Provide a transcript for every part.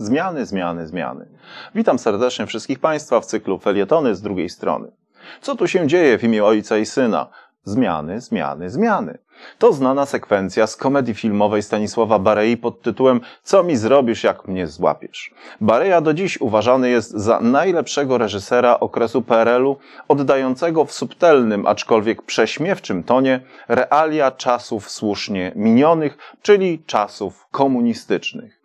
Zmiany, zmiany, zmiany. Witam serdecznie wszystkich Państwa w cyklu Felietony z drugiej strony. Co tu się dzieje w imię Ojca i Syna? Zmiany, zmiany, zmiany. To znana sekwencja z komedii filmowej Stanisława Barei pod tytułem Co mi zrobisz, jak mnie złapiesz? Bareja do dziś uważany jest za najlepszego reżysera okresu PRL-u, oddającego w subtelnym, aczkolwiek prześmiewczym tonie realia czasów słusznie minionych, czyli czasów komunistycznych.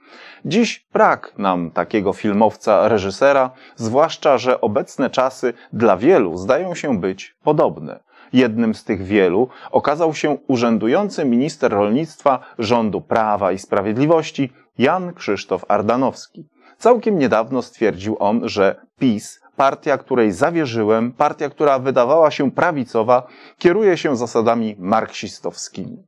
Dziś brak nam takiego filmowca, reżysera, zwłaszcza, że obecne czasy dla wielu zdają się być podobne. Jednym z tych wielu okazał się urzędujący minister rolnictwa rządu Prawa i Sprawiedliwości Jan Krzysztof Ardanowski. Całkiem niedawno stwierdził on, że PiS partia, której zawierzyłem, partia, która wydawała się prawicowa, kieruje się zasadami marksistowskimi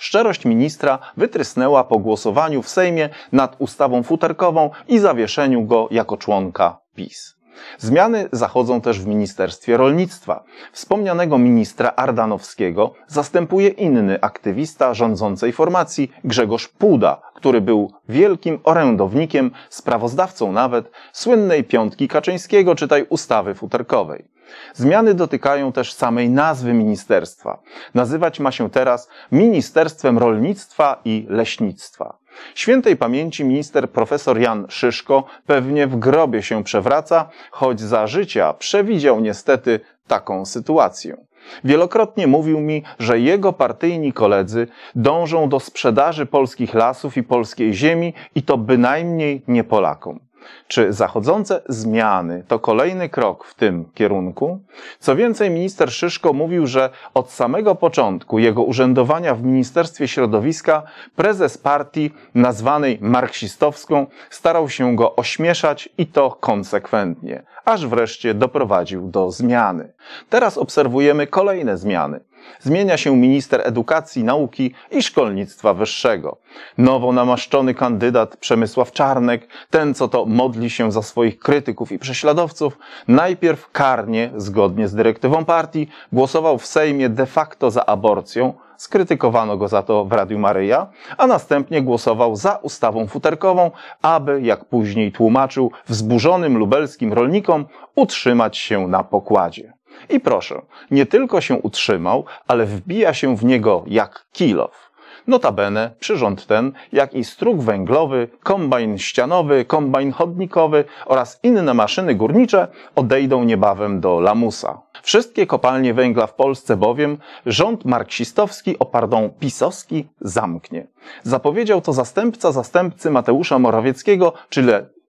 szczerość ministra wytrysnęła po głosowaniu w Sejmie nad ustawą futerkową i zawieszeniu go jako członka PiS. Zmiany zachodzą też w Ministerstwie Rolnictwa. Wspomnianego ministra Ardanowskiego zastępuje inny aktywista rządzącej formacji Grzegorz Puda, który był wielkim orędownikiem, sprawozdawcą nawet słynnej piątki Kaczyńskiego, czytaj ustawy futerkowej. Zmiany dotykają też samej nazwy ministerstwa. Nazywać ma się teraz Ministerstwem Rolnictwa i Leśnictwa. Świętej pamięci minister profesor Jan Szyszko pewnie w grobie się przewraca, choć za życia przewidział niestety taką sytuację. Wielokrotnie mówił mi, że jego partyjni koledzy dążą do sprzedaży polskich lasów i polskiej ziemi i to bynajmniej nie Polakom. Czy zachodzące zmiany to kolejny krok w tym kierunku? Co więcej, minister Szyszko mówił, że od samego początku jego urzędowania w Ministerstwie Środowiska prezes partii nazwanej marksistowską starał się go ośmieszać i to konsekwentnie, aż wreszcie doprowadził do zmiany. Teraz obserwujemy kolejne zmiany. Zmienia się minister edukacji, nauki i szkolnictwa wyższego. Nowo namaszczony kandydat Przemysław Czarnek, ten co to modli się za swoich krytyków i prześladowców, najpierw karnie, zgodnie z dyrektywą partii, głosował w Sejmie de facto za aborcją, skrytykowano go za to w Radiu Maryja, a następnie głosował za ustawą futerkową, aby, jak później tłumaczył, wzburzonym lubelskim rolnikom utrzymać się na pokładzie. I proszę, nie tylko się utrzymał, ale wbija się w niego jak kilow. Notabene przyrząd ten, jak i strug węglowy, kombajn ścianowy, kombajn chodnikowy oraz inne maszyny górnicze odejdą niebawem do lamusa. Wszystkie kopalnie węgla w Polsce bowiem rząd marksistowski, opardą pisowski zamknie. Zapowiedział to zastępca zastępcy Mateusza Morawieckiego, czyli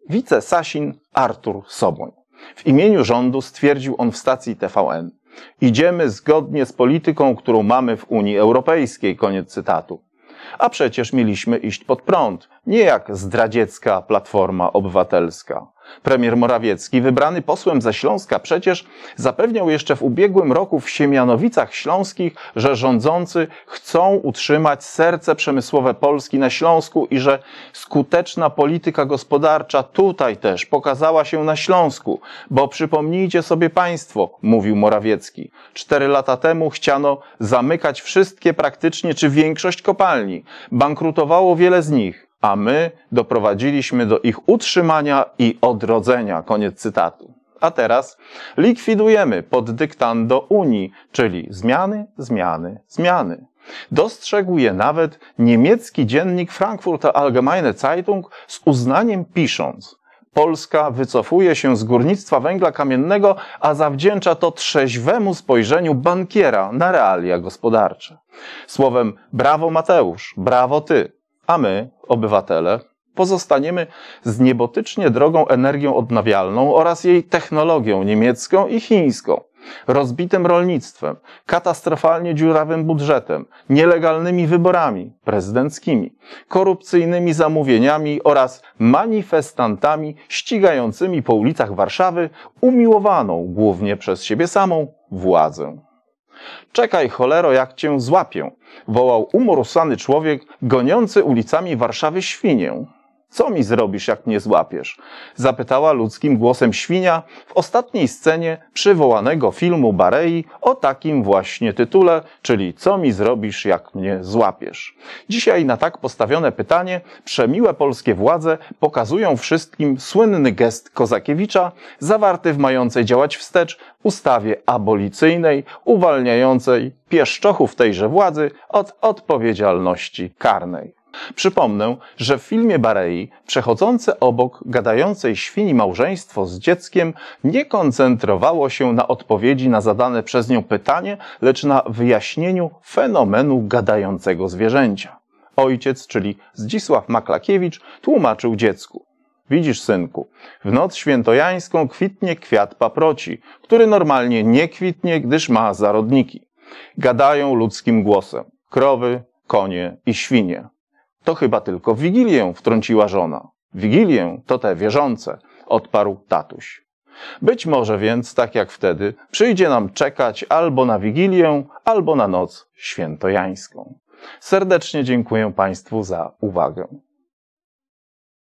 wice Sasin Artur Soboń. W imieniu rządu stwierdził on w stacji TVN. Idziemy zgodnie z polityką, którą mamy w Unii Europejskiej. Koniec cytatu. A przecież mieliśmy iść pod prąd nie jak zdradziecka Platforma Obywatelska. Premier Morawiecki, wybrany posłem ze Śląska przecież, zapewniał jeszcze w ubiegłym roku w Siemianowicach Śląskich, że rządzący chcą utrzymać serce przemysłowe Polski na Śląsku i że skuteczna polityka gospodarcza tutaj też pokazała się na Śląsku, bo przypomnijcie sobie Państwo, mówił Morawiecki, cztery lata temu chciano zamykać wszystkie praktycznie czy większość kopalni. Bankrutowało wiele z nich a my doprowadziliśmy do ich utrzymania i odrodzenia. Koniec cytatu. A teraz likwidujemy pod dyktando Unii, czyli zmiany, zmiany, zmiany. Dostrzegł je nawet niemiecki dziennik Frankfurter Allgemeine Zeitung z uznaniem pisząc. Polska wycofuje się z górnictwa węgla kamiennego, a zawdzięcza to trzeźwemu spojrzeniu bankiera na realia gospodarcze. Słowem, brawo Mateusz, brawo ty a my, obywatele, pozostaniemy z niebotycznie drogą energią odnawialną oraz jej technologią niemiecką i chińską, rozbitym rolnictwem, katastrofalnie dziurawym budżetem, nielegalnymi wyborami prezydenckimi, korupcyjnymi zamówieniami oraz manifestantami ścigającymi po ulicach Warszawy umiłowaną głównie przez siebie samą władzę. Czekaj, cholero, jak cię złapię! wołał umorusany człowiek goniący ulicami Warszawy świnię. Co mi zrobisz, jak mnie złapiesz? Zapytała ludzkim głosem świnia w ostatniej scenie przywołanego filmu Barei o takim właśnie tytule, czyli Co mi zrobisz, jak mnie złapiesz? Dzisiaj na tak postawione pytanie przemiłe polskie władze pokazują wszystkim słynny gest Kozakiewicza zawarty w mającej działać wstecz ustawie abolicyjnej uwalniającej pieszczochów tejże władzy od odpowiedzialności karnej. Przypomnę, że w filmie Barei przechodzące obok gadającej świni małżeństwo z dzieckiem nie koncentrowało się na odpowiedzi na zadane przez nią pytanie, lecz na wyjaśnieniu fenomenu gadającego zwierzęcia. Ojciec, czyli Zdzisław Maklakiewicz, tłumaczył dziecku. Widzisz, synku, w noc świętojańską kwitnie kwiat paproci, który normalnie nie kwitnie, gdyż ma zarodniki. Gadają ludzkim głosem krowy, konie i świnie. To chyba tylko w Wigilię wtrąciła żona. Wigilię to te wierzące, odparł tatuś. Być może więc, tak jak wtedy, przyjdzie nam czekać albo na Wigilię, albo na noc świętojańską. Serdecznie dziękuję Państwu za uwagę.